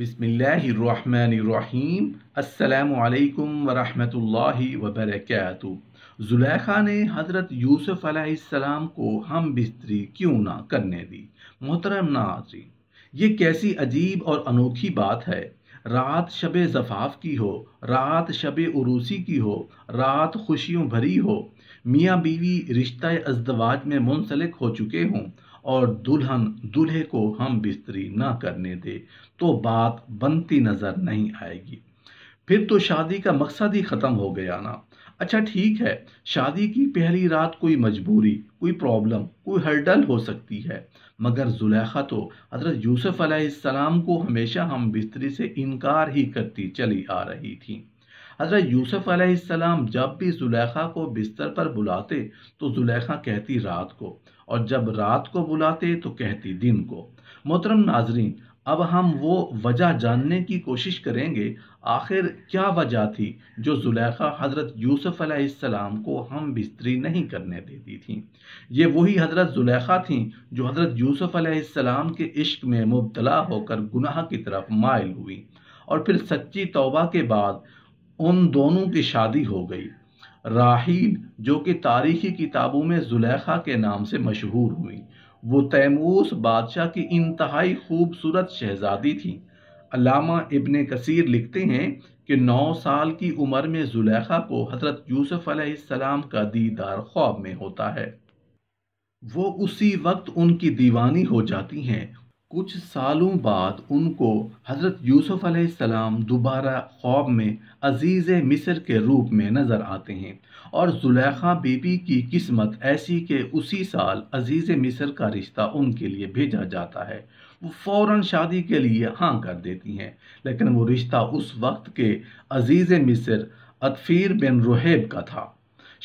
बिसमीम् अल्लाम वरहमतुल्लाहि वबरकत जुलेखा ने हज़रत यूसुफ़ अलैहिस्सलाम को हम बिस्तरी क्यों ना करने दी मोहतरम नाजरीन ये कैसी अजीब और अनोखी बात है रात शब जफ़ाफ़ की हो रात शब उरूसी की हो रात खुशियों भरी हो मियाँ बीवी रिश्ता अजदवाज में मुंसलिक हो चुके हों और दुल्हन दूल्हे को हम बिस्तरी ना करने दे तो बात बनती नज़र नहीं आएगी फिर तो शादी का मकसद ही ख़त्म हो गया ना अच्छा ठीक है शादी की पहली रात कोई मजबूरी कोई प्रॉब्लम कोई हर्डल हो सकती है मगर जुलेखा तो हज़रत यूसुफ अलैहिस्सलाम को हमेशा हम बिस्तरी से इनकार ही करती चली आ रही थी हज़रत यूसुफ अलैहिस्सलाम जब भी जुलेखा को बिस्तर पर बुलाते तो जुलेखा कहती रात को और जब रात को बुलाते तो कहती दिन को मोहतरम नाजरीन अब हम वो वजह जानने की कोशिश करेंगे आखिर क्या वजह थी जो जुलेखा हज़रत यूसुफ अलैहिस्सलाम को हम बिस्तरी नहीं करने देती थी ये वही हज़रत जुलेखा थी जो हज़रत यूसुफ अलैहिस्सलाम के इश्क में मुबतला होकर गुनाह की तरफ मायल हुई और फिर सच्ची तौबा के बाद उन दोनों की शादी हो गई राहील जो कि तारीखी किताबों में जुलेखा के नाम से मशहूर हुई वो तैमूस बादशाह की इंतहाई खूबसूरत शहजादी थी अलामा इब्ने कसीर लिखते हैं कि नौ साल की उम्र में जुलेखा को हजरत यूसुफ अलैहिस्सलाम का दीदार ख्वाब में होता है वो उसी वक्त उनकी दीवानी हो जाती हैं कुछ सालों बाद उनको हज़रत यूसुफ़ अलैहिस्सलाम दोबारा ख्वाब में अजीज़ मिस्र के रूप में नज़र आते हैं और जुलेखा बीबी की किस्मत ऐसी के उसी साल अजीज़ मिस्र का रिश्ता उनके लिए भेजा जाता है वो फ़ौर शादी के लिए हाँ कर देती हैं लेकिन वो रिश्ता उस वक्त के अजीज़ मिस्र अतफ़ीर बिन रुहेब का था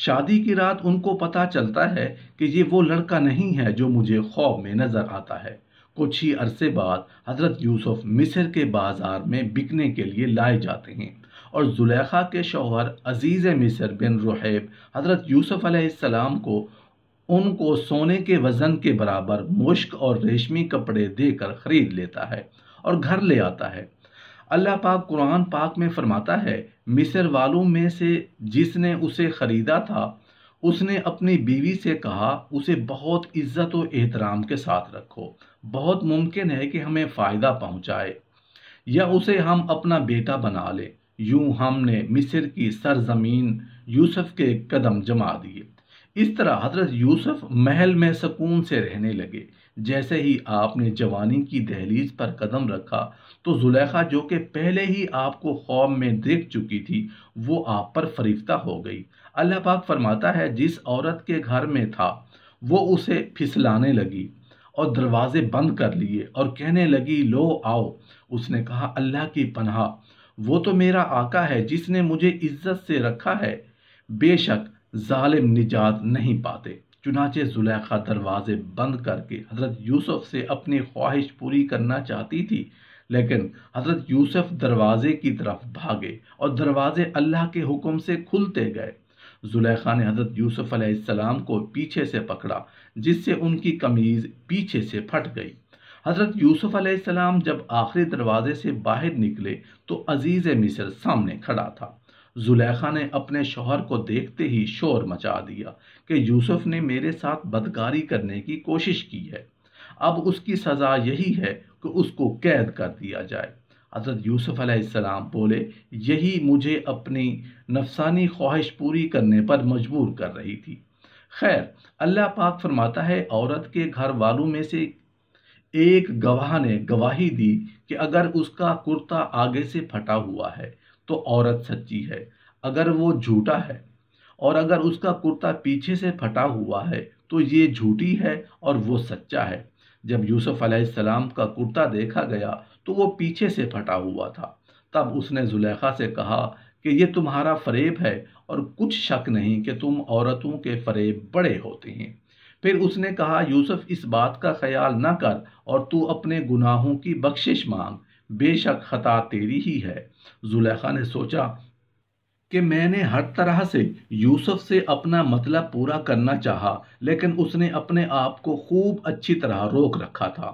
शादी की रात उनको पता चलता है कि ये वो लड़का नहीं है जो मुझे ख्वाब में नज़र आता है कुछ ही अरसे बाद हज़रत यूसुफ मिस्र के बाज़ार में बिकने के लिए लाए जाते हैं और जुलेखा के शौहर अजीज़ मिस्र बिन रुहैब हज़रत यूसुफ अलैहिस्सलाम को उनको सोने के वज़न के बराबर मुश्क और रेशमी कपड़े देकर ख़रीद लेता है और घर ले आता है अल्लाह पाक कुरान पाक में फरमाता है मिस्र वालों में से जिसने उसे ख़रीदा था उसने अपनी बीवी से कहा उसे बहुत इज्जत और एहतराम के साथ रखो बहुत मुमकिन है कि हमें फ़ायदा पहुंचाए या उसे हम अपना बेटा बना लें यूं हमने मिस्र की सरजमीन यूसुफ के कदम जमा दिए इस तरह हजरत यूसुफ महल में सुकून से रहने लगे जैसे ही आपने जवानी की दहलीज पर कदम रखा तो जुलेखा जो कि पहले ही आपको ख्वाब में देख चुकी थी वो आप पर फरिफ्ता हो गई अल्लाह पाक फरमाता है जिस औरत के घर में था वो उसे फिसलाने लगी और दरवाजे बंद कर लिए और कहने लगी लो आओ उसने कहा अल्लाह की पनाह वो तो मेरा आका है जिसने मुझे इज्जत से रखा है बेशक जालिम निजात नहीं पाते चुनाचे जुलैखा दरवाजे बंद करके हजरत यूसुफ से अपनी ख्वाहिश पूरी करना चाहती थी लेकिन हजरत यूसुफ दरवाजे की तरफ भागे और दरवाजे अल्लाह के हुक्म से खुलते गए जुलेखा ने हज़रत यूसुफ अलैहिस्सलाम को पीछे से पकड़ा जिससे उनकी कमीज़ पीछे से फट गई हज़रत यूसुफ अलैहिस्सलाम जब आखिरी दरवाजे से बाहर निकले तो अजीज़ मिसर सामने खड़ा था जुलेखा ने अपने शोहर को देखते ही शोर मचा दिया कि यूसुफ ने मेरे साथ बदकारी करने की कोशिश की है अब उसकी सज़ा यही है कि उसको कैद कर दिया जाए हज़रत यूसुफ़ अलैहिस्सलाम बोले यही मुझे अपनी नफसानी ख्वाहिश पूरी करने पर मजबूर कर रही थी खैर अल्लाह पाक फरमाता है औरत के घर वालों में से एक गवाह ने गवाही दी कि अगर उसका कुर्ता आगे से फटा हुआ है तो औरत सच्ची है अगर वो झूठा है और अगर उसका कुर्ता पीछे से फटा हुआ है तो ये झूठी है और वो सच्चा है जब यूसुफ अलैहिस्सलाम का कुर्ता देखा गया तो वो पीछे से फटा हुआ था तब उसने जुलेखा से कहा कि ये तुम्हारा फरेब है और कुछ शक नहीं कि तुम औरतों के फरेब बड़े होते हैं फिर उसने कहा यूसुफ इस बात का ख्याल न कर और तू अपने गुनाहों की बख्शिश मांग बेशक खता तेरी ही है जुलेखा ने सोचा कि मैंने हर तरह से यूसुफ से अपना मतलब पूरा करना चाहा लेकिन उसने अपने आप को खूब अच्छी तरह रोक रखा था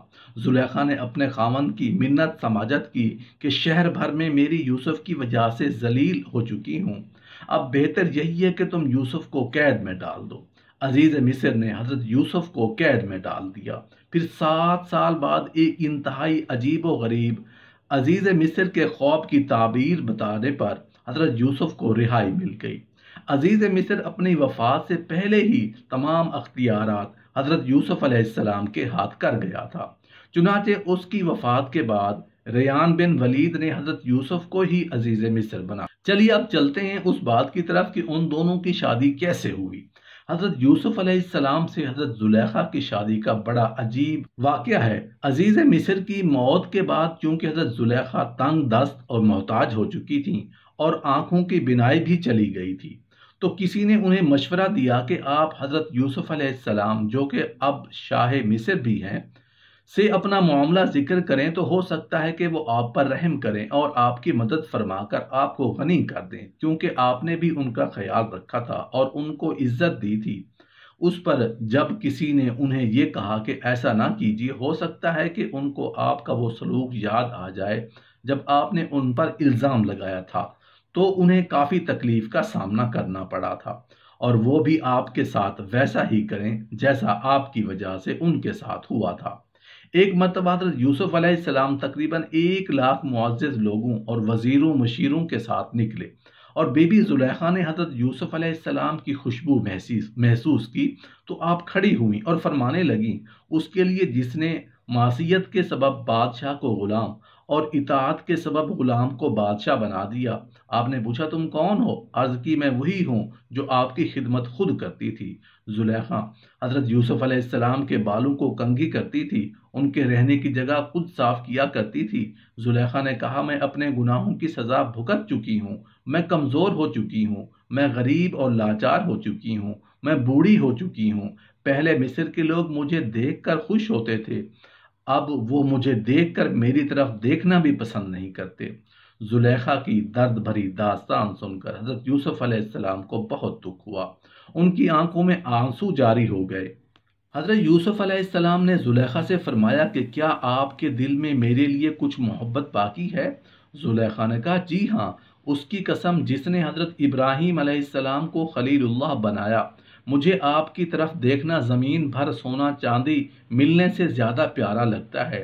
जुलेखा ने अपने खामन की मिन्नत समाजत की कि शहर भर में मेरी यूसुफ की वजह से जलील हो चुकी हूँ अब बेहतर यही है कि तुम यूसुफ को कैद में डाल दो अजीज़ मिसर ने हज़रत यूसुफ को कैद में डाल दिया फिर सात साल बाद एक इंतहाई अजीब व गरीब अजीज़ मिसर के ख्वाब की ताबीर बताने पर हजरत यूसुफ को रिहाई मिल गई अजीज़ मिस्र अपनी वफात से पहले ही तमाम अख्तियार हज़रत यूसुफ अलैहिस्सलाम के हाथ कर गया था चुनाचे उसकी वफात के बाद रेयान बिन वलीद ने हज़रत यूसुफ को ही अजीज़ मिस्र बना चलिए अब चलते हैं उस बात की तरफ कि उन दोनों की शादी कैसे हुई हज़रत यूसुफ अलैहिस्सलाम से हज़रत जुलेखा की शादी का बड़ा अजीब वाक़ है अजीज़ मिस्र की मौत के बाद चूंकि हज़रत जुलेखा तंग दस्त और मोहताज हो चुकी थी और आंखों की बिनाई भी चली गई थी तो किसी ने उन्हें मशवरा दिया कि आप हज़रत यूसुफ सलाम जो कि अब शाह मिस्र भी हैं से अपना मामला जिक्र करें तो हो सकता है कि वो आप पर रहम करें और आपकी मदद फरमाकर आपको गनी कर दें क्योंकि आपने भी उनका ख्याल रखा था और उनको इज्जत दी थी उस पर जब किसी ने उन्हें ये कहा कि ऐसा ना कीजिए हो सकता है कि उनको आपका वो सलूक याद आ जाए जब आपने उन पर इल्ज़ाम लगाया था तो उन्हें काफ़ी तकलीफ का सामना करना पड़ा था और वो भी आपके साथ वैसा ही करें जैसा आपकी वजह से उनके साथ हुआ था एक मरतबा यूसुफ अलैहिस्सलाम तकरीबन एक लाख मुआज़ लोगों और वज़ीरों मशीरों के साथ निकले और बेबी जुलैखा ने हजरत यूसुफ अलैहिस्सलाम की खुशबू महसूस महसूस की तो आप खड़ी हुई और फरमाने लगी उसके लिए जिसने मासीत के सबब बादशाह को ग़ुलाम और इतात के सबब गुलाम को बादशाह बना दिया आपने पूछा तुम कौन हो अर्ज की मैं वही हूँ जो आपकी खिदमत खुद करती थी जुलेखा हजरत यूसुफ अलैहिस्सलाम के बालों को कंघी करती थी उनके रहने की जगह खुद साफ किया करती थी जुलेखा ने कहा मैं अपने गुनाहों की सज़ा भुगत चुकी हूँ मैं कमज़ोर हो चुकी हूँ मैं गरीब और लाचार हो चुकी हूँ मैं बूढ़ी हो चुकी हूँ पहले मिस्र के लोग मुझे देख कर खुश होते थे अब वो मुझे देखकर मेरी तरफ देखना भी पसंद नहीं करते जुलेखा की दर्द भरी दास्तान सुनकर हज़रत यूसुफ अलैहिस्सलाम को बहुत दुख हुआ उनकी आंखों में आंसू जारी हो गए हज़रत यूसुफ अलैहिस्सलाम ने जुलेखा से फरमाया कि क्या आपके दिल में मेरे लिए कुछ मोहब्बत बाकी है जुलेखा ने कहा जी हाँ उसकी कसम जिसने हज़रत इब्राहिम अलैहिस्सलाम को खलीलुल्लाह बनाया मुझे आपकी तरफ देखना ज़मीन भर सोना चांदी मिलने से ज़्यादा प्यारा लगता है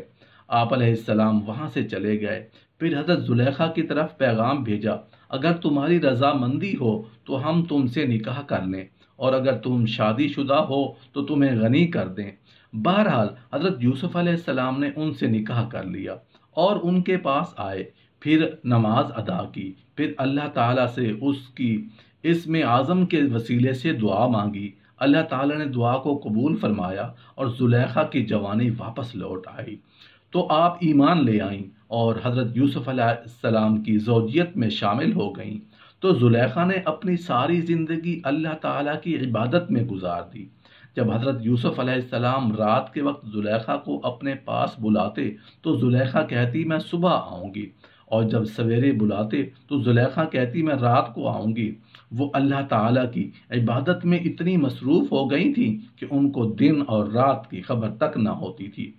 आप सलाम वहाँ से चले गए फिर हजरत जुलेखा की तरफ पैगाम भेजा अगर तुम्हारी रजामंदी हो तो हम तुमसे निकाह कर लें और अगर तुम शादीशुदा हो तो तुम्हें गनी कर दें बहरहाल हजरत यूसुफ आसमाम ने उनसे निकाह कर लिया और उनके पास आए फिर नमाज अदा की फिर अल्लाह ताला से उसकी इसमें आज़म के वसीले से दुआ मांगी अल्लाह ताला ने दुआ को कबूल फरमाया और जुलेखा की जवानी वापस लौट आई तो आप ईमान ले आईं और हज़रत यूसुफ़ सलाम की जोजियत में शामिल हो गईं तो जुलेखा ने अपनी सारी ज़िंदगी अल्लाह ताला की इबादत में गुजार दी जब हज़रत यूसुफ़ सलाम रात के वक्त जुलेखा को अपने पास बुलाते तो जुलेखा कहती मैं सुबह आऊँगी और जब सवेरे बुलाते तो जुलेखा कहती मैं रात को आऊँगी वो अल्लाह ताला की इबादत में इतनी मसरूफ़ हो गई थी कि उनको दिन और रात की खबर तक ना होती थी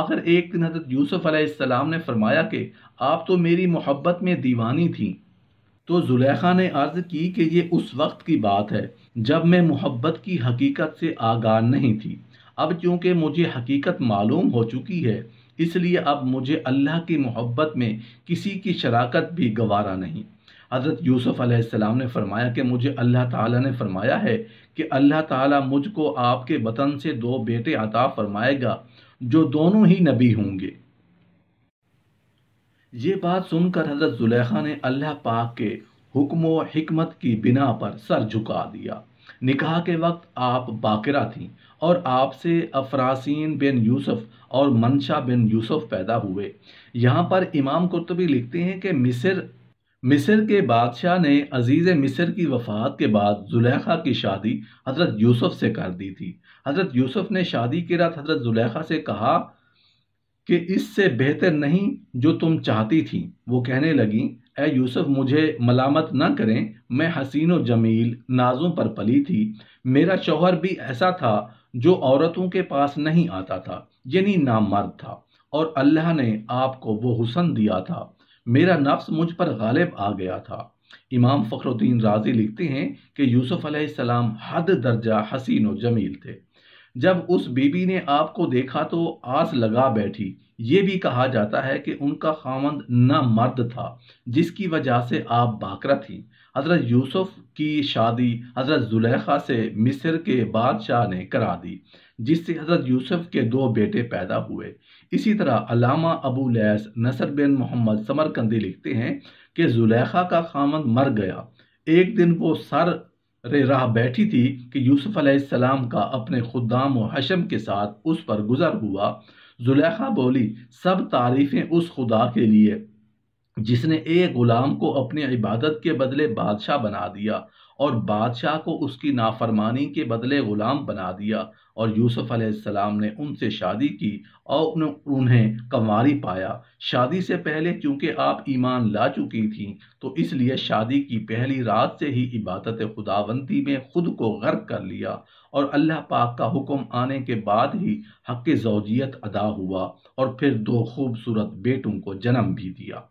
आखिर एक दिन हजरत यूसुफ़ अलैहिस्सलाम ने फरमाया कि आप तो मेरी मोहब्बत में दीवानी थी तो जुलेखा ने अर्ज़ की कि ये उस वक्त की बात है जब मैं मोहब्बत की हकीकत से आगाह नहीं थी अब चूँकि मुझे हकीकत मालूम हो चुकी है इसलिए अब मुझे अल्लाह की मोहब्बत में किसी की शराकत भी गवारा नहीं हज़रत यूसुफ अलैहिस्सलाम ने फरमाया कि मुझे अल्लाह ताला ने फरमाया है कि अल्लाह ताला मुझको आपके वतन से दो बेटे अता फरमाएगा जो दोनों ही नबी होंगे ये बात सुनकर हज़रत जुलेखा ने अल्लाह पाक के हुक्म व हिकमत की बिना पर सर झुका दिया निकाह के वक्त आप बाकिरा थीं और आपसे अफरासीन बिन यूसुफ और मनशा बिन यूसुफ पैदा हुए यहाँ पर इमाम कुर्तबी लिखते हैं कि मिसर मिसर के बादशाह ने अजीज़ मिसर की वफ़ात के बाद जुलेखा की शादी हज़रत यूसुफ से कर दी थी हज़रत यूसुफ ने शादी के रात हज़रत जुलेखा से कहा कि इससे बेहतर नहीं जो तुम चाहती थी वो कहने लगी ए यूसुफ मुझे मलामत न करें मैं हसीन व जमील नाजों पर पली थी मेरा शौहर भी ऐसा था जो औरतों के पास नहीं आता था यानी नामर्द था और अल्लाह ने आपको वो हुसन दिया था मेरा नफ्स मुझ पर गालिब आ गया था इमाम फ़खरुद्दीन राजी लिखते हैं कि यूसुफ़ अलैहिस्सलाम हद दर्जा हसीन व जमील थे जब उस बीबी ने आपको देखा तो आस लगा बैठी ये भी कहा जाता है कि उनका खामंद न मर्द था जिसकी वजह से आप बाकरा थी हज़रत यूसुफ की शादी हज़रत जुलेखा से मिस्र के बादशाह ने करा दी जिससे हज़रत यूसुफ के दो बेटे पैदा हुए इसी तरह अलामा अबू लैस नसर बिन मोहम्मद समरकंदी लिखते हैं कि जुलेखा का खामंद मर गया एक दिन वो सर राह बैठी थी कि यूसुफ अलैहिस्सलाम का अपने खुदाम और हशम के साथ उस पर गुजर हुआ जुलेखा बोली सब तारीफ़ें उस खुदा के लिए जिसने एक गुलाम को अपनी इबादत के बदले बादशाह बना दिया और बादशाह को उसकी नाफरमानी के बदले ग़ुलाम बना दिया और यूसुफ अलैहिस्सलाम ने उनसे शादी की और उन्हें कंवारी पाया शादी से पहले चूंकि आप ईमान ला चुकी थीं तो इसलिए शादी की पहली रात से ही इबादत खुदावंती में खुद को गर्क कर लिया और अल्लाह पाक का हुक्म आने के बाद ही हक जौजियत अदा हुआ और फिर दो खूबसूरत बेटों को जन्म भी दिया